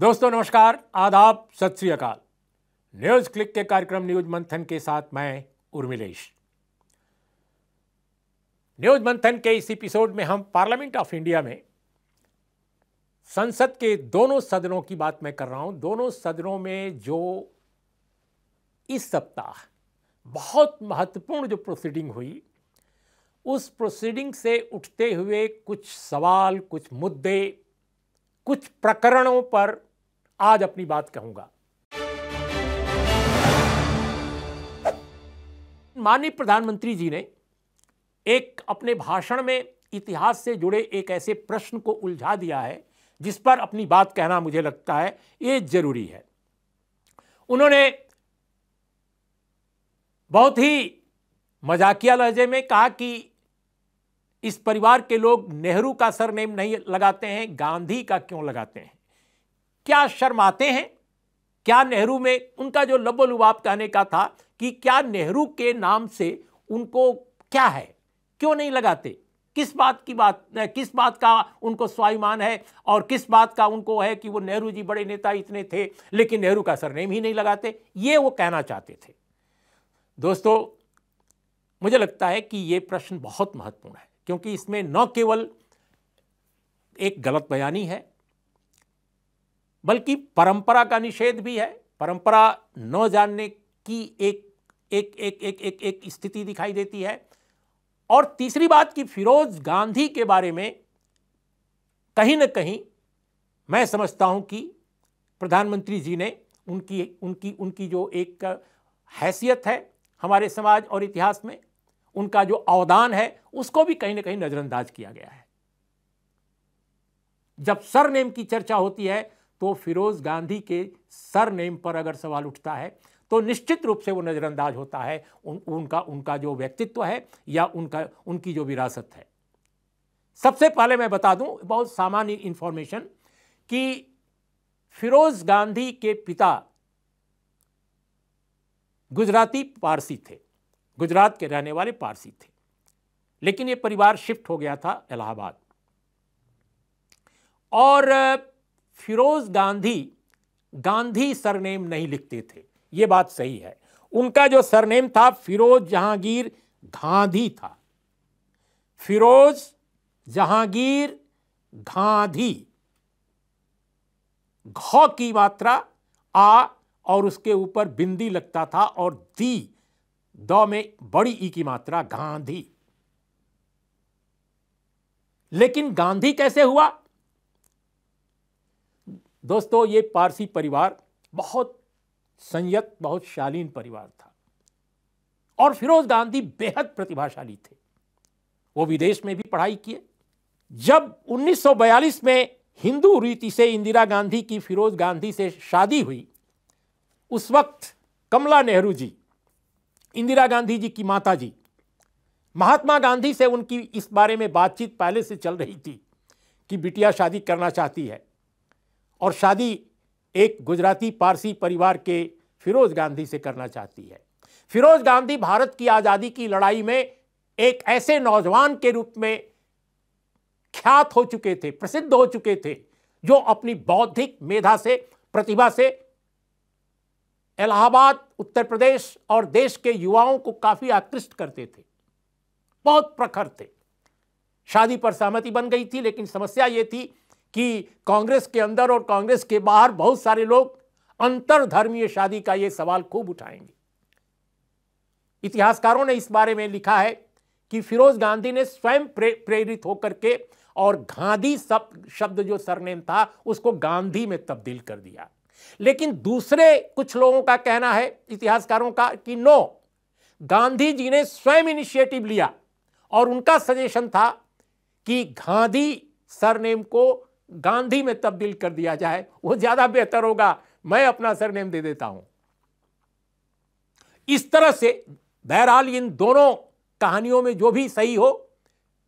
दोस्तों नमस्कार आदाब सत श्री अकाल न्यूज़ क्लिक के कार्यक्रम न्यूज मंथन के साथ मैं उर्मिलेश न्यूज मंथन के इस एपिसोड में हम पार्लियामेंट ऑफ इंडिया में संसद के दोनों सदनों की बात मैं कर रहा हूं दोनों सदनों में जो इस सप्ताह बहुत महत्वपूर्ण जो प्रोसीडिंग हुई उस प्रोसीडिंग से उठते हुए कुछ सवाल कुछ मुद्दे कुछ प्रकरणों पर आज अपनी बात कहूंगा माननीय प्रधानमंत्री जी ने एक अपने भाषण में इतिहास से जुड़े एक ऐसे प्रश्न को उलझा दिया है जिस पर अपनी बात कहना मुझे लगता है ये जरूरी है उन्होंने बहुत ही मजाकिया लहजे में कहा कि इस परिवार के लोग नेहरू का सरनेम नहीं लगाते हैं गांधी का क्यों लगाते हैं क्या शर्माते हैं क्या नेहरू में उनका जो लबो लुबाप कहने का था कि क्या नेहरू के नाम से उनको क्या है क्यों नहीं लगाते किस बात की बात किस बात का उनको स्वाभिमान है और किस बात का उनको है कि वो नेहरू जी बड़े नेता इतने थे लेकिन नेहरू का सरनेम ही नहीं लगाते ये वो कहना चाहते थे दोस्तों मुझे लगता है कि ये प्रश्न बहुत महत्वपूर्ण है क्योंकि इसमें न केवल एक गलत बयानी है बल्कि परंपरा का निषेध भी है परंपरा न जानने की एक एक एक एक एक, एक स्थिति दिखाई देती है और तीसरी बात कि फिरोज गांधी के बारे में कहीं न कहीं मैं समझता हूं कि प्रधानमंत्री जी ने उनकी उनकी उनकी जो एक हैसियत है हमारे समाज और इतिहास में उनका जो अवदान है उसको भी कहीं ना कहीं नज़रअंदाज किया गया है जब सरनेम की चर्चा होती है तो फिरोज़ गांधी के सर नेम पर अगर सवाल उठता है तो निश्चित रूप से वो नज़रअंदाज होता है उन, उनका उनका जो व्यक्तित्व है या उनका उनकी जो विरासत है सबसे पहले मैं बता दूं बहुत सामान्य इंफॉर्मेशन कि फिरोज़ गांधी के पिता गुजराती पारसी थे गुजरात के रहने वाले पारसी थे लेकिन ये परिवार शिफ्ट हो गया था इलाहाबाद और फिरोज गांधी गांधी सरनेम नहीं लिखते थे ये बात सही है उनका जो सरनेम था फिरोज जहांगीर गांधी था फिरोज जहांगीर गांधी घ की मात्रा आ और उसके ऊपर बिंदी लगता था और दी द में बड़ी ई की मात्रा गांधी लेकिन गांधी कैसे हुआ दोस्तों ये पारसी परिवार बहुत संयत बहुत शालीन परिवार था और फिरोज गांधी बेहद प्रतिभाशाली थे वो विदेश में भी पढ़ाई किए जब 1942 में हिंदू रीति से इंदिरा गांधी की फिरोज गांधी से शादी हुई उस वक्त कमला नेहरू जी इंदिरा गांधी जी की माता जी महात्मा गांधी से उनकी इस बारे में बातचीत पहले से चल रही थी कि बिटिया शादी करना चाहती है और शादी एक गुजराती पारसी परिवार के फिरोज गांधी से करना चाहती है फिरोज गांधी भारत की आज़ादी की लड़ाई में एक ऐसे नौजवान के रूप में ख्यात हो चुके थे प्रसिद्ध हो चुके थे जो अपनी बौद्धिक मेधा से प्रतिभा से इलाहाबाद उत्तर प्रदेश और देश के युवाओं को काफ़ी आकृष्ट करते थे बहुत प्रखर थे शादी पर सहमति बन गई थी लेकिन समस्या ये थी कि कांग्रेस के अंदर और कांग्रेस के बाहर बहुत सारे लोग अंतरधर्मीय शादी का यह सवाल खूब उठाएंगे इतिहासकारों ने इस बारे में लिखा है कि फिरोज गांधी ने स्वयं प्रे, प्रेरित होकर के और गांधी सब शब्द जो सरनेम था उसको गांधी में तब्दील कर दिया लेकिन दूसरे कुछ लोगों का कहना है इतिहासकारों का कि नो गांधी जी ने स्वयं इनिशिएटिव लिया और उनका सजेशन था कि गांधी सरनेम को गांधी में तब्दील कर दिया जाए वो ज्यादा बेहतर होगा मैं अपना सरनेम दे देता हूं इस तरह से बहरहाल इन दोनों कहानियों में जो भी सही हो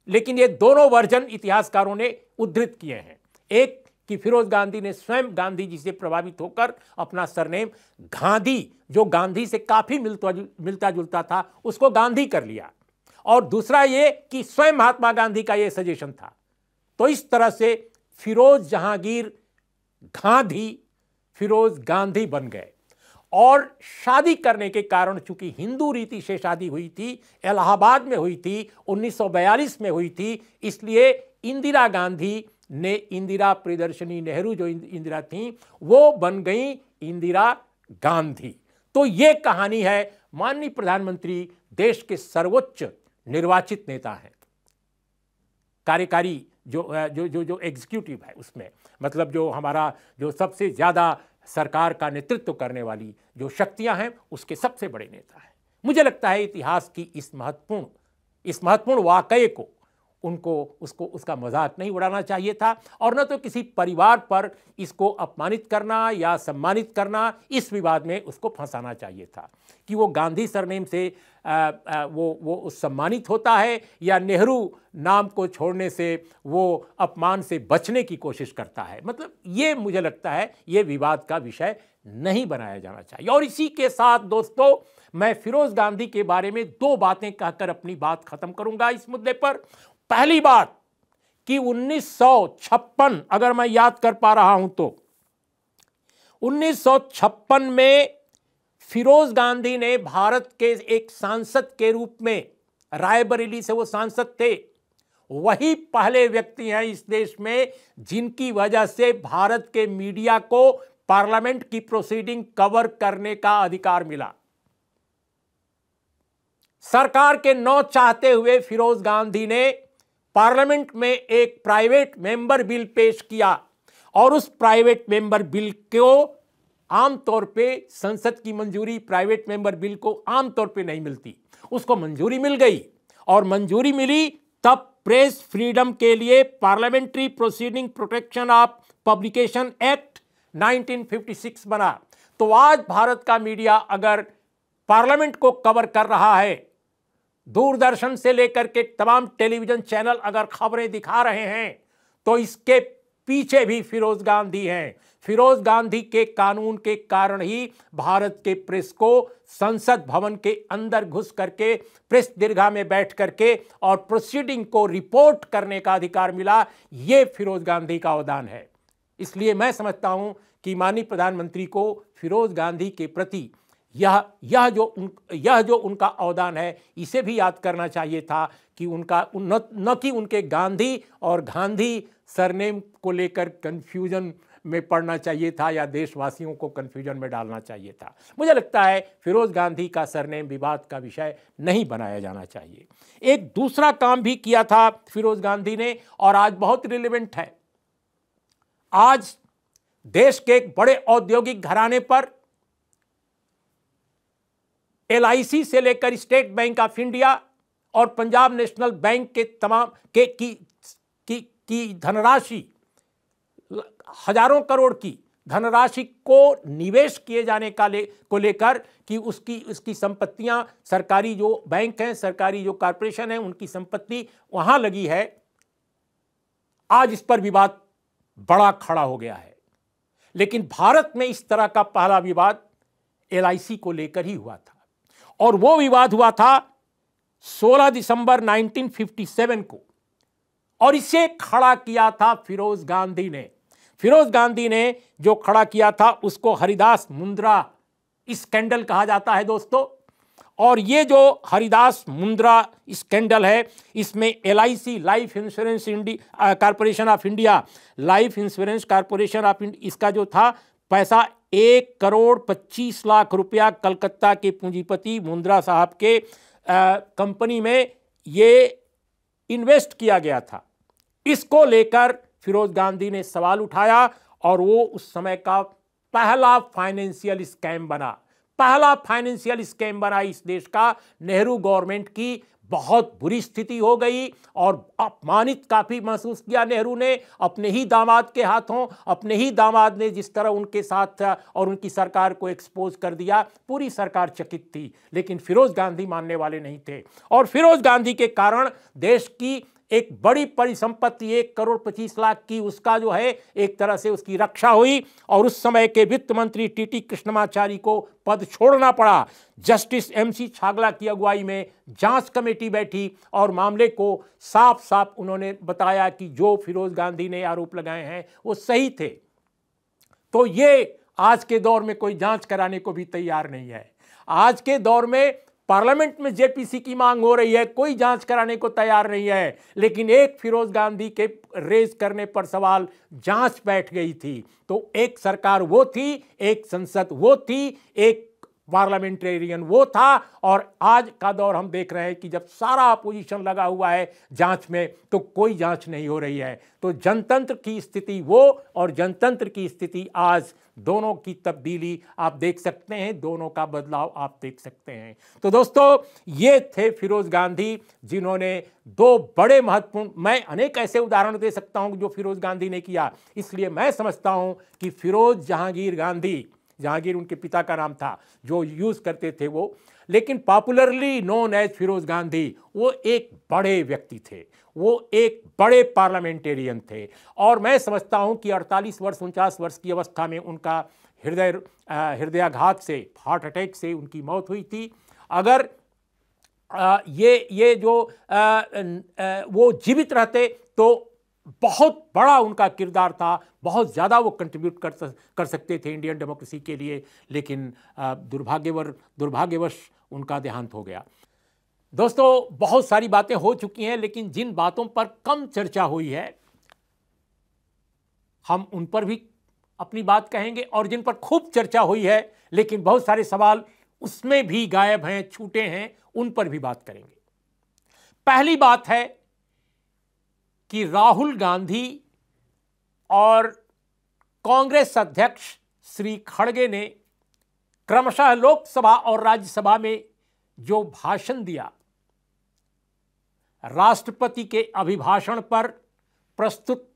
लेकिन ये दोनों वर्जन इतिहासकारों ने उद्धृत किए हैं एक कि फिरोज गांधी ने स्वयं गांधी जी से प्रभावित होकर अपना सरनेम गांधी जो गांधी से काफी मिलता मिलता जुलता था उसको गांधी कर लिया और दूसरा ये कि स्वयं महात्मा गांधी का ये सजेशन था तो इस तरह से फिरोज जहांगीर गांधी फिरोज गांधी बन गए और शादी करने के कारण चूंकि हिंदू रीति से शादी हुई थी इलाहाबाद में हुई थी 1942 में हुई थी इसलिए इंदिरा गांधी ने इंदिरा प्रदर्शनी नेहरू जो इंदिरा थी वो बन गई इंदिरा गांधी तो ये कहानी है माननीय प्रधानमंत्री देश के सर्वोच्च निर्वाचित नेता हैं कार्यकारी जो जो जो जो एग्जीक्यूटिव है उसमें मतलब जो हमारा जो सबसे ज़्यादा सरकार का नेतृत्व करने वाली जो शक्तियां हैं उसके सबसे बड़े नेता हैं मुझे लगता है इतिहास की इस महत्वपूर्ण इस महत्वपूर्ण वाक़े को उनको उसको उसका मजाक नहीं उड़ाना चाहिए था और न तो किसी परिवार पर इसको अपमानित करना या सम्मानित करना इस विवाद में उसको फंसाना चाहिए था कि वो गांधी सरनेम से आ, आ, वो वो सम्मानित होता है या नेहरू नाम को छोड़ने से वो अपमान से बचने की कोशिश करता है मतलब ये मुझे लगता है ये विवाद का विषय नहीं बनाया जाना चाहिए और इसी के साथ दोस्तों मैं फिरोज गांधी के बारे में दो बातें कहकर अपनी बात खत्म करूंगा इस मुद्दे पर पहली बात कि 1956 अगर मैं याद कर पा रहा हूं तो 1956 में फिरोज गांधी ने भारत के एक सांसद के रूप में रायबरेली से वो सांसद थे वही पहले व्यक्ति हैं इस देश में जिनकी वजह से भारत के मीडिया को पार्लियामेंट की प्रोसीडिंग कवर करने का अधिकार मिला सरकार के नौ चाहते हुए फिरोज गांधी ने पार्लियामेंट में एक प्राइवेट मेंबर बिल पेश किया और उस प्राइवेट मेंबर बिल को आमतौर पे संसद की मंजूरी प्राइवेट मेंबर बिल को आमतौर पे नहीं मिलती उसको मंजूरी मिल गई और मंजूरी मिली तब प्रेस फ्रीडम के लिए parliamentary proceeding protection of publication act 1956 बना तो आज भारत का मीडिया अगर पार्लियामेंट को कवर कर रहा है दूरदर्शन से लेकर के तमाम टेलीविजन चैनल अगर खबरें दिखा रहे हैं तो इसके पीछे भी फिरोज गांधी हैं फिरोज गांधी के कानून के कारण ही भारत के प्रेस को संसद भवन के अंदर घुस करके प्रेस दीर्घा में बैठ करके और प्रोसीडिंग को रिपोर्ट करने का अधिकार मिला ये फिरोज गांधी का अवदान है इसलिए मैं समझता हूं कि माननीय प्रधानमंत्री को फिरोज गांधी के प्रति यह यह जो उन यह जो उनका अवदान है इसे भी याद करना चाहिए था कि उनका न, कि उनके गांधी और गांधी सरनेम को लेकर कन्फ्यूजन में पड़ना चाहिए था या देशवासियों को कन्फ्यूजन में डालना चाहिए था मुझे लगता है फिरोज गांधी का सरनेम विवाद का विषय नहीं बनाया जाना चाहिए एक दूसरा काम भी किया था फिरोज गांधी ने और आज बहुत रिलेवेंट है आज देश के एक बड़े औद्योगिक घराने पर एल से लेकर स्टेट बैंक ऑफ इंडिया और पंजाब नेशनल बैंक के तमाम के की की, की धनराशि हजारों करोड़ की धनराशि को निवेश किए जाने का ले को लेकर कि उसकी उसकी संपत्तियां सरकारी जो बैंक हैं सरकारी जो कॉरपोरेशन है उनकी संपत्ति वहां लगी है आज इस पर विवाद बड़ा खड़ा हो गया है लेकिन भारत में इस तरह का पहला विवाद एलआईसी को लेकर ही हुआ था और वो विवाद हुआ था 16 दिसंबर 1957 को और इसे खड़ा किया था फिरोज गांधी ने फिरोज गांधी ने जो खड़ा किया था उसको हरिदास मुंद्रा स्कैंडल कहा जाता है दोस्तों और ये जो हरिदास मुंद्रा स्कैंडल है इसमें L life insurance India corporation of India life insurance corporation of India इसका जो था पैसा एक करोड़ पच्चीस लाख रुपया कलकत्ता के पूंजीपति मुंद्रा साहब के कंपनी में ये इन्वेस्ट किया गया था इसको लेकर फिरोज गांधी ने सवाल उठाया और वो उस समय का पहला फाइनेंशियल स्कैम बना पहला फाइनेंशियल स्कैम बना इस देश का नेहरू गवर्नमेंट की बहुत बुरी स्थिति हो गई और अपमानित काफ़ी महसूस किया नेहरू ने अपने ही दामाद के हाथों अपने ही दामाद ने जिस तरह उनके साथ और उनकी सरकार को एक्सपोज कर दिया पूरी सरकार चकित थी लेकिन फिरोज गांधी मानने वाले नहीं थे और फिरोज गांधी के कारण देश की एक बड़ी परिसंपत्ति एक करोड़ पच्चीस लाख की उसका जो है एक तरह से उसकी रक्षा हुई और उस समय के वित्त मंत्री टीटी कृष्णमाचारी को पद छोड़ना पड़ा जस्टिस एमसी छागला की अगुवाई में जांच कमेटी बैठी और मामले को साफ साफ उन्होंने बताया कि जो फिरोज गांधी ने आरोप लगाए हैं वो सही थे तो ये आज के दौर में कोई जांच कराने को भी तैयार नहीं है आज के दौर में पार्लियामेंट में जेपीसी की मांग हो रही है कोई जांच कराने को तैयार नहीं है लेकिन एक फिरोज गांधी के रेज करने पर सवाल जांच बैठ गई थी तो एक सरकार वो थी एक संसद वो थी एक पार्लियामेंटेरियन वो था और आज का दौर हम देख रहे हैं कि जब सारा अपोजिशन लगा हुआ है जांच में तो कोई जांच नहीं हो रही है तो जनतंत्र की स्थिति वो और जनतंत्र की स्थिति आज दोनों की तब्दीली आप देख सकते हैं दोनों का बदलाव आप देख सकते हैं तो दोस्तों ये थे फिरोज गांधी जिन्होंने दो बड़े महत्वपूर्ण मैं अनेक ऐसे उदाहरण दे सकता हूं जो फिरोज गांधी ने किया इसलिए मैं समझता हूं कि फिरोज जहांगीर गांधी जहांगीर उनके पिता का नाम था जो यूज़ करते थे वो लेकिन popularly known as Firoz Gandhi वो एक बड़े व्यक्ति थे वो एक बड़े पार्लियामेंटेरियन थे और मैं समझता हूँ कि 48 वर्ष उनचास वर्ष की अवस्था में उनका हृदय हृदयाघात से हार्ट अटैक से उनकी मौत हुई थी अगर आ, ये ये जो आ, आ, वो जीवित रहते तो बहुत बड़ा उनका किरदार था बहुत ज़्यादा वो कंट्रीब्यूट कर कर सकते थे इंडियन डेमोक्रेसी के लिए लेकिन दुर्भाग्यवर दुर्भाग्यवश उनका देहांत हो गया दोस्तों बहुत सारी बातें हो चुकी हैं लेकिन जिन बातों पर कम चर्चा हुई है हम उन पर भी अपनी बात कहेंगे और जिन पर खूब चर्चा हुई है लेकिन बहुत सारे सवाल उसमें भी गायब हैं छूटे हैं उन पर भी बात करेंगे पहली बात है कि राहुल गांधी और कांग्रेस अध्यक्ष श्री खड़गे ने क्रमशः लोकसभा और राज्यसभा में जो भाषण दिया राष्ट्रपति के अभिभाषण पर प्रस्तुत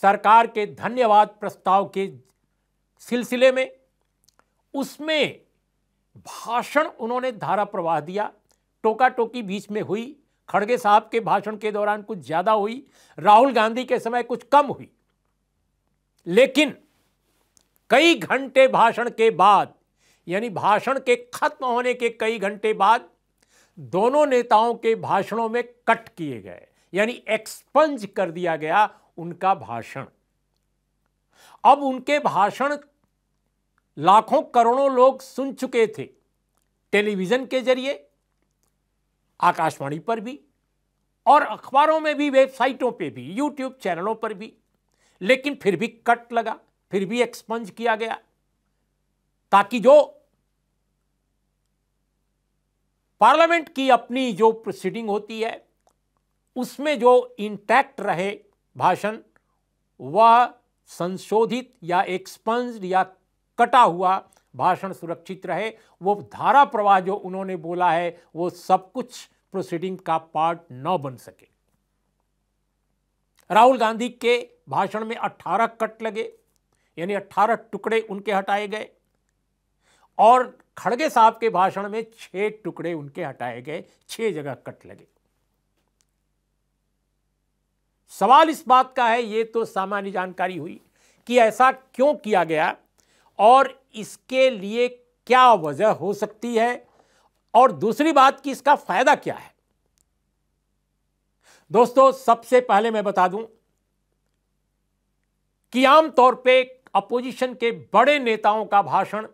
सरकार के धन्यवाद प्रस्ताव के सिलसिले में उसमें भाषण उन्होंने धारा प्रवाह दिया टोका टोकी बीच में हुई खड़गे साहब के भाषण के दौरान कुछ ज़्यादा हुई राहुल गांधी के समय कुछ कम हुई लेकिन कई घंटे भाषण के बाद यानी भाषण के खत्म होने के कई घंटे बाद दोनों नेताओं के भाषणों में कट किए गए यानी एक्सपंज कर दिया गया उनका भाषण अब उनके भाषण लाखों करोड़ों लोग सुन चुके थे टेलीविज़न के जरिए आकाशवाणी पर भी और अखबारों में भी वेबसाइटों पे भी यूट्यूब चैनलों पर भी लेकिन फिर भी कट लगा फिर भी एक्सपंज किया गया ताकि जो पार्लियामेंट की अपनी जो प्रोसीडिंग होती है उसमें जो इंटैक्ट रहे भाषण वह संशोधित या एक्सपंज या कटा हुआ भाषण सुरक्षित रहे वो धारा प्रवाह जो उन्होंने बोला है वो सब कुछ प्रोसीडिंग का पार्ट न बन सके राहुल गांधी के भाषण में 18 कट लगे यानी 18 टुकड़े उनके हटाए गए और खड़गे साहब के भाषण में छह टुकड़े उनके हटाए गए छह जगह कट लगे सवाल इस बात का है ये तो सामान्य जानकारी हुई कि ऐसा क्यों किया गया और इसके लिए क्या वजह हो सकती है और दूसरी बात कि इसका फायदा क्या है दोस्तों सबसे पहले मैं बता दूं कि आमतौर पे अपोजिशन के बड़े नेताओं का भाषण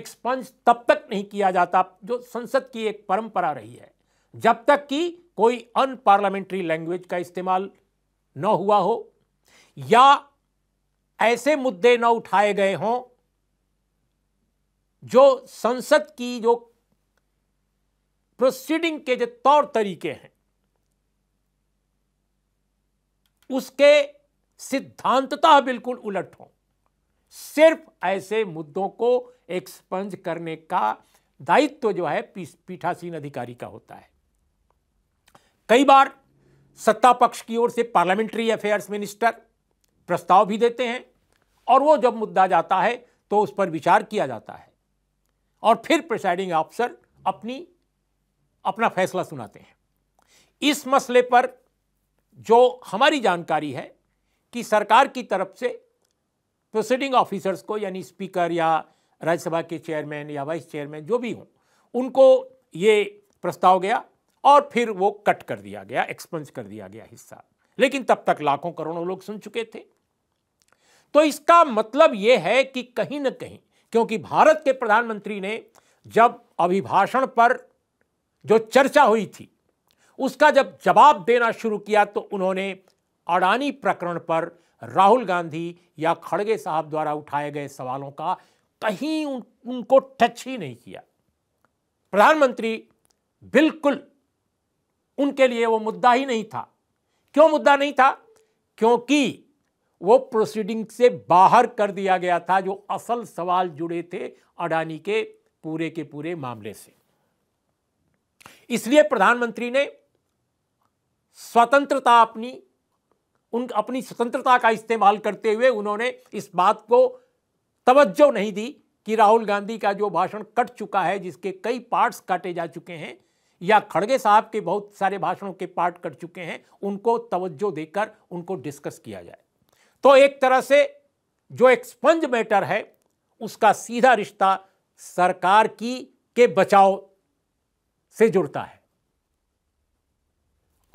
एक्सपंज तब तक नहीं किया जाता जो संसद की एक परंपरा रही है जब तक कि कोई अनपार्लियामेंट्री लैंग्वेज का इस्तेमाल न हुआ हो या ऐसे मुद्दे न उठाए गए हों जो संसद की जो प्रोसीडिंग के जो तौर तरीके हैं उसके सिद्धांततः बिल्कुल उलट हों सिर्फ ऐसे मुद्दों को एक्सपंज करने का दायित्व तो जो है पीठासीन अधिकारी का होता है कई बार सत्ता पक्ष की ओर से पार्लियामेंट्री अफेयर्स मिनिस्टर प्रस्ताव भी देते हैं और वो जब मुद्दा जाता है तो उस पर विचार किया जाता है और फिर प्रिसाइडिंग ऑफिसर अपनी अपना फैसला सुनाते हैं इस मसले पर जो हमारी जानकारी है कि सरकार की तरफ से प्रोसीडिंग ऑफिसर्स को यानी स्पीकर या राज्यसभा के चेयरमैन या वाइस चेयरमैन जो भी हों उनको ये प्रस्ताव गया और फिर वो कट कर दिया गया एक्सपेंस कर दिया गया हिस्सा लेकिन तब तक लाखों करोड़ों लोग सुन चुके थे तो इसका मतलब यह है कि कहीं ना कहीं क्योंकि भारत के प्रधानमंत्री ने जब अभिभाषण पर जो चर्चा हुई थी उसका जब जवाब देना शुरू किया तो उन्होंने अडानी प्रकरण पर राहुल गांधी या खड़गे साहब द्वारा उठाए गए सवालों का कहीं उन, उनको टच ही नहीं किया प्रधानमंत्री बिल्कुल उनके लिए वो मुद्दा ही नहीं था क्यों मुद्दा नहीं था क्योंकि वो प्रोसीडिंग से बाहर कर दिया गया था जो असल सवाल जुड़े थे अडानी के पूरे के पूरे मामले से इसलिए प्रधानमंत्री ने स्वतंत्रता अपनी उन अपनी स्वतंत्रता का इस्तेमाल करते हुए उन्होंने इस बात को तवज्जो नहीं दी कि राहुल गांधी का जो भाषण कट चुका है जिसके कई पार्ट्स काटे जा चुके हैं या खड़गे साहब के बहुत सारे भाषणों के पार्ट कट चुके हैं उनको तवज्जो देकर उनको डिस्कस किया जाए तो एक तरह से जो एक्सपंज मैटर है उसका सीधा रिश्ता सरकार की के बचाव से जुड़ता है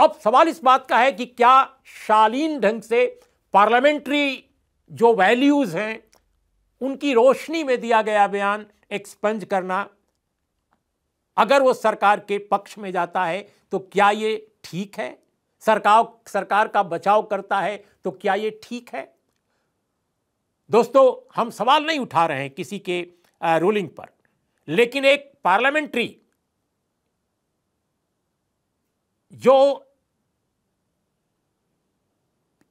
अब सवाल इस बात का है कि क्या शालीन ढंग से पार्लियामेंट्री जो वैल्यूज हैं उनकी रोशनी में दिया गया बयान एक्सपंज करना अगर वो सरकार के पक्ष में जाता है तो क्या ये ठीक है सरकार सरकार का बचाव करता है तो क्या ये ठीक है दोस्तों हम सवाल नहीं उठा रहे हैं किसी के रूलिंग पर लेकिन एक पार्लियामेंट्री जो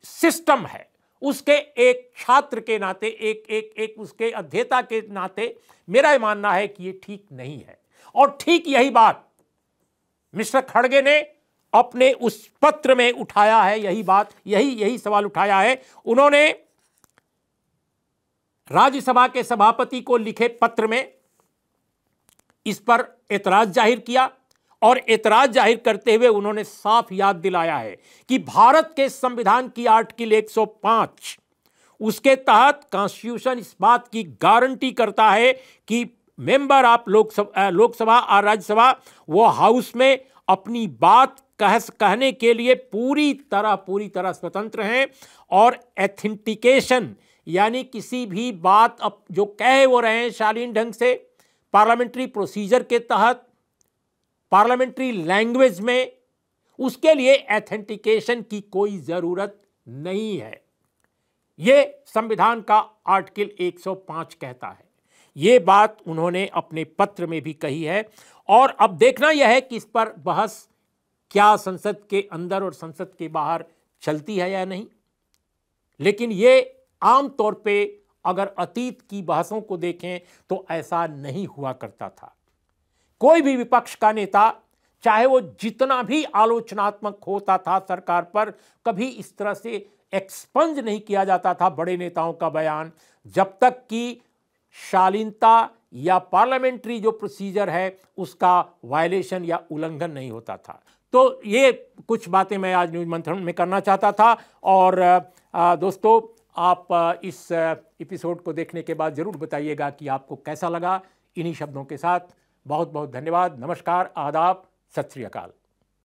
सिस्टम है उसके एक छात्र के नाते एक एक एक उसके अध्येता के नाते मेरा मानना है कि ये ठीक नहीं है और ठीक यही बात मिस्टर खड़गे ने अपने उस पत्र में उठाया है यही बात यही यही सवाल उठाया है उन्होंने राज्यसभा के सभापति को लिखे पत्र में इस पर एतराज जाहिर किया और एतराज जाहिर करते हुए उन्होंने साफ याद दिलाया है कि भारत के संविधान की आर्टिकल 105 उसके तहत कॉन्स्टिट्यूशन इस बात की गारंटी करता है कि मेंबर आप लोकसभा लोकसभा और राज्यसभा वो हाउस में अपनी बात कह कहने के लिए पूरी तरह पूरी तरह स्वतंत्र हैं और एथेंटिकेशन यानी किसी भी बात अब जो कहे वो रहे हैं शालीन ढंग से पार्लियामेंट्री प्रोसीजर के तहत पार्लियामेंट्री लैंग्वेज में उसके लिए एथेंटिकेशन की कोई ज़रूरत नहीं है ये संविधान का आर्टिकल 105 कहता है ये बात उन्होंने अपने पत्र में भी कही है और अब देखना यह है कि इस पर बहस क्या संसद के अंदर और संसद के बाहर चलती है या नहीं लेकिन ये आम तौर पे अगर अतीत की बहसों को देखें तो ऐसा नहीं हुआ करता था कोई भी विपक्ष का नेता चाहे वो जितना भी आलोचनात्मक होता था सरकार पर कभी इस तरह से एक्सपंज नहीं किया जाता था बड़े नेताओं का बयान जब तक कि शालीनता या पार्लियामेंट्री जो प्रोसीजर है उसका वायलेशन या उल्लंघन नहीं होता था तो ये कुछ बातें मैं आज न्यूज मंथन में करना चाहता था और दोस्तों आप इस एपिसोड को देखने के बाद ज़रूर बताइएगा कि आपको कैसा लगा इन्हीं शब्दों के साथ बहुत बहुत धन्यवाद नमस्कार आदाब सत श्री अकाल